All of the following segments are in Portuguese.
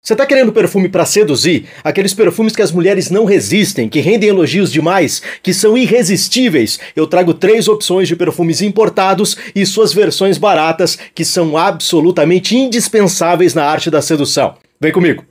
Você tá querendo perfume para seduzir? Aqueles perfumes que as mulheres não resistem, que rendem elogios demais, que são irresistíveis. Eu trago três opções de perfumes importados e suas versões baratas, que são absolutamente indispensáveis na arte da sedução. Vem comigo!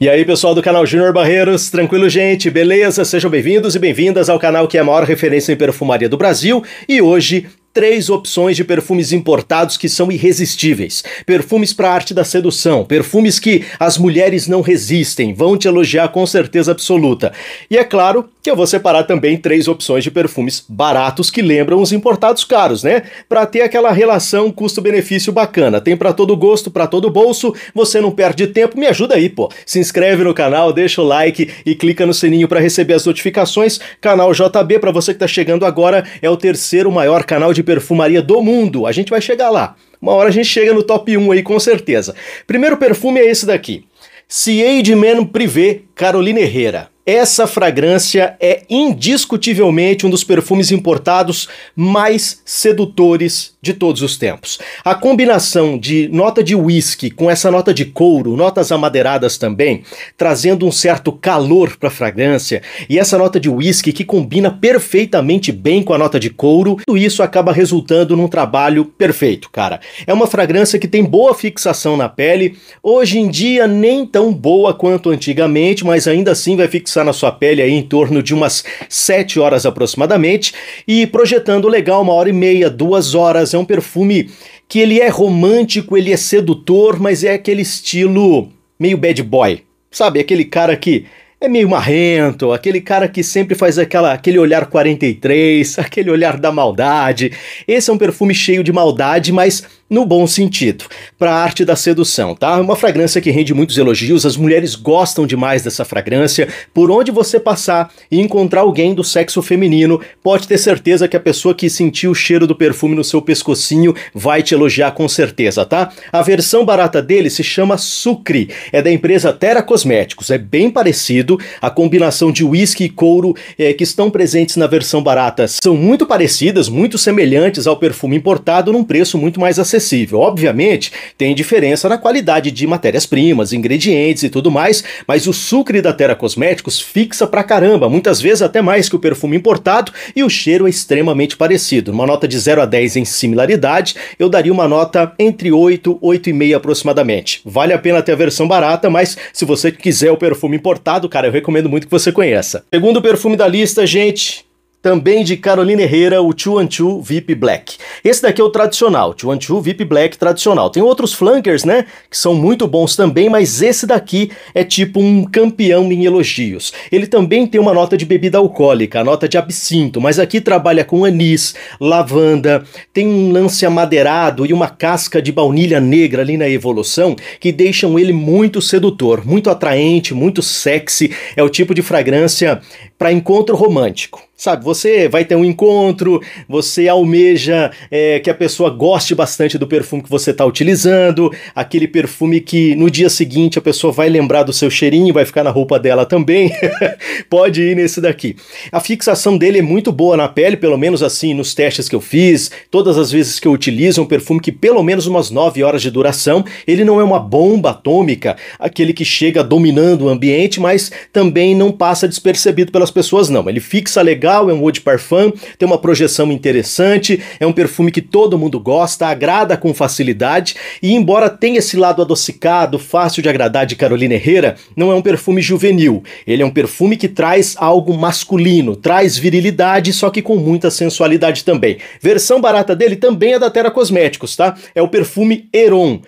E aí, pessoal do canal Júnior Barreiros, tranquilo, gente? Beleza? Sejam bem-vindos e bem-vindas ao canal que é a maior referência em perfumaria do Brasil. E hoje três opções de perfumes importados que são irresistíveis. Perfumes para a arte da sedução, perfumes que as mulheres não resistem, vão te elogiar com certeza absoluta. E é claro que eu vou separar também três opções de perfumes baratos que lembram os importados caros, né? Para ter aquela relação custo-benefício bacana. Tem para todo gosto, para todo bolso. Você não perde tempo, me ajuda aí, pô. Se inscreve no canal, deixa o like e clica no sininho para receber as notificações. Canal JB para você que tá chegando agora é o terceiro maior canal de de perfumaria do mundo. A gente vai chegar lá. Uma hora a gente chega no top 1 aí, com certeza. Primeiro perfume é esse daqui. CA de Men Privé, Carolina Herrera. Essa fragrância é indiscutivelmente um dos perfumes importados mais sedutores de todos os tempos. A combinação de nota de whisky com essa nota de couro, notas amadeiradas também, trazendo um certo calor para a fragrância, e essa nota de whisky que combina perfeitamente bem com a nota de couro, tudo isso acaba resultando num trabalho perfeito, cara. É uma fragrância que tem boa fixação na pele, hoje em dia nem tão boa quanto antigamente, mas ainda assim vai fixar fixar na sua pele aí em torno de umas 7 horas aproximadamente e projetando legal uma hora e meia, duas horas. É um perfume que ele é romântico, ele é sedutor, mas é aquele estilo meio bad boy, sabe? Aquele cara que é meio marrento, aquele cara que sempre faz aquela, aquele olhar 43, aquele olhar da maldade. Esse é um perfume cheio de maldade, mas no bom sentido, para a arte da sedução, tá? É uma fragrância que rende muitos elogios, as mulheres gostam demais dessa fragrância. Por onde você passar e encontrar alguém do sexo feminino, pode ter certeza que a pessoa que sentiu o cheiro do perfume no seu pescocinho vai te elogiar com certeza, tá? A versão barata dele se chama Sucre, é da empresa Terra Cosméticos, é bem parecido, a combinação de uísque e couro é, que estão presentes na versão barata são muito parecidas, muito semelhantes ao perfume importado num preço muito mais acessível acessível. Obviamente, tem diferença na qualidade de matérias-primas, ingredientes e tudo mais, mas o sucre da Terra Cosméticos fixa pra caramba, muitas vezes até mais que o perfume importado, e o cheiro é extremamente parecido. Uma nota de 0 a 10 em similaridade, eu daria uma nota entre 8 e 8,5 aproximadamente. Vale a pena ter a versão barata, mas se você quiser o perfume importado, cara, eu recomendo muito que você conheça. Segundo perfume da lista, gente, também de Carolina Herrera, o 212 VIP Black. Esse daqui é o tradicional, 212 VIP Black tradicional. Tem outros flankers, né, que são muito bons também, mas esse daqui é tipo um campeão em elogios. Ele também tem uma nota de bebida alcoólica, a nota de absinto, mas aqui trabalha com anis, lavanda, tem um lance amadeirado e uma casca de baunilha negra ali na evolução que deixam ele muito sedutor, muito atraente, muito sexy. É o tipo de fragrância para encontro romântico. Sabe, você vai ter um encontro, você almeja é, que a pessoa goste bastante do perfume que você está utilizando, aquele perfume que no dia seguinte a pessoa vai lembrar do seu cheirinho, vai ficar na roupa dela também. Pode ir nesse daqui. A fixação dele é muito boa na pele, pelo menos assim nos testes que eu fiz, todas as vezes que eu utilizo é um perfume que pelo menos umas 9 horas de duração, ele não é uma bomba atômica, aquele que chega dominando o ambiente, mas também não passa despercebido pelas pessoas, não. Ele fixa legal legal, é um Eau de Parfum, tem uma projeção interessante, é um perfume que todo mundo gosta, agrada com facilidade e embora tenha esse lado adocicado, fácil de agradar de Carolina Herrera, não é um perfume juvenil. Ele é um perfume que traz algo masculino, traz virilidade, só que com muita sensualidade também. Versão barata dele também é da Terra Cosméticos, tá? É o perfume Heron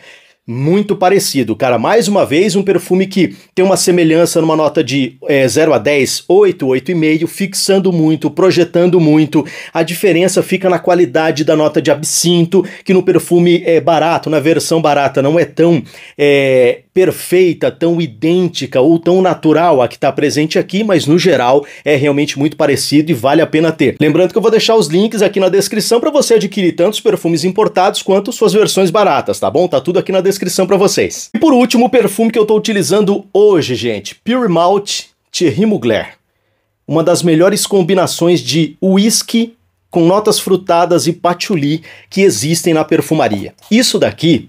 muito parecido, cara. Mais uma vez, um perfume que tem uma semelhança numa nota de é, 0 a 10, 8, 8,5, fixando muito, projetando muito. A diferença fica na qualidade da nota de absinto, que no perfume é barato, na versão barata não é tão é, perfeita, tão idêntica ou tão natural a que está presente aqui, mas no geral é realmente muito parecido e vale a pena ter. Lembrando que eu vou deixar os links aqui na descrição para você adquirir tanto os perfumes importados quanto suas versões baratas, tá bom? Tá tudo aqui na descrição para vocês. E por último, o perfume que eu estou utilizando hoje, gente, Pure Malt Thierry Mugler. Uma das melhores combinações de whisky com notas frutadas e patchouli que existem na perfumaria. Isso daqui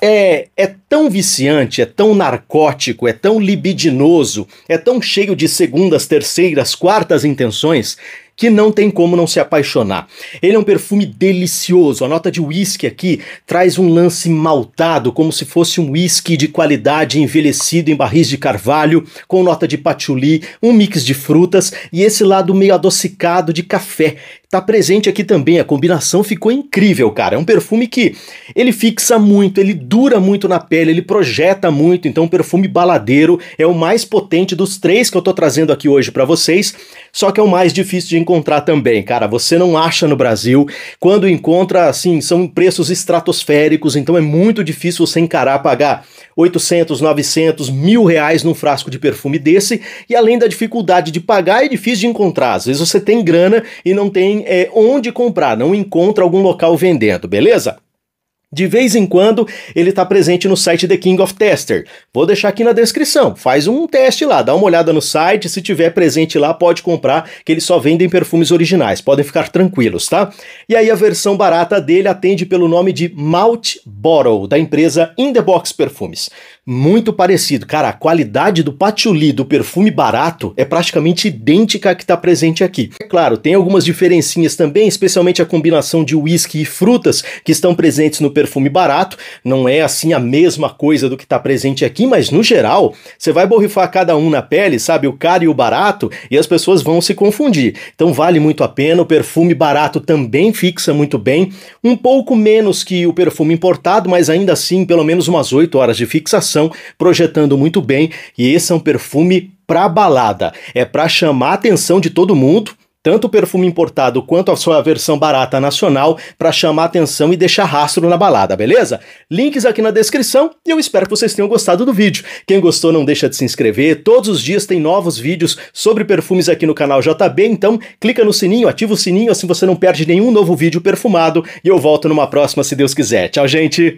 é, é tão viciante, é tão narcótico, é tão libidinoso, é tão cheio de segundas, terceiras, quartas intenções que não tem como não se apaixonar. Ele é um perfume delicioso. A nota de whisky aqui traz um lance maltado, como se fosse um whisky de qualidade envelhecido em barris de carvalho, com nota de patchouli, um mix de frutas e esse lado meio adocicado de café. Tá presente aqui também, a combinação ficou incrível, cara. É um perfume que ele fixa muito, ele dura muito na pele, ele projeta muito, então um perfume baladeiro é o mais potente dos três que eu tô trazendo aqui hoje para vocês, só que é o mais difícil de encontrar encontrar também, cara. Você não acha no Brasil. Quando encontra, assim, são preços estratosféricos, então é muito difícil você encarar pagar 800, 900, mil reais num frasco de perfume desse. E além da dificuldade de pagar, é difícil de encontrar. Às vezes você tem grana e não tem é, onde comprar, não encontra algum local vendendo, beleza? De vez em quando, ele está presente no site The King of Tester. Vou deixar aqui na descrição. Faz um teste lá, dá uma olhada no site. Se tiver presente lá, pode comprar, que eles só vendem perfumes originais. Podem ficar tranquilos, tá? E aí a versão barata dele atende pelo nome de Malt Bottle, da empresa In The Box Perfumes. Muito parecido. Cara, a qualidade do patchouli do perfume barato é praticamente idêntica à que está presente aqui. É claro, tem algumas diferencinhas também, especialmente a combinação de whisky e frutas que estão presentes no perfume barato, não é assim a mesma coisa do que está presente aqui, mas no geral, você vai borrifar cada um na pele, sabe, o caro e o barato, e as pessoas vão se confundir. Então vale muito a pena, o perfume barato também fixa muito bem, um pouco menos que o perfume importado, mas ainda assim pelo menos umas 8 horas de fixação, projetando muito bem, e esse é um perfume para balada, é para chamar a atenção de todo mundo tanto o perfume importado quanto a sua versão barata nacional, para chamar atenção e deixar rastro na balada, beleza? Links aqui na descrição e eu espero que vocês tenham gostado do vídeo. Quem gostou não deixa de se inscrever, todos os dias tem novos vídeos sobre perfumes aqui no canal JB, então clica no sininho, ativa o sininho, assim você não perde nenhum novo vídeo perfumado e eu volto numa próxima se Deus quiser. Tchau, gente!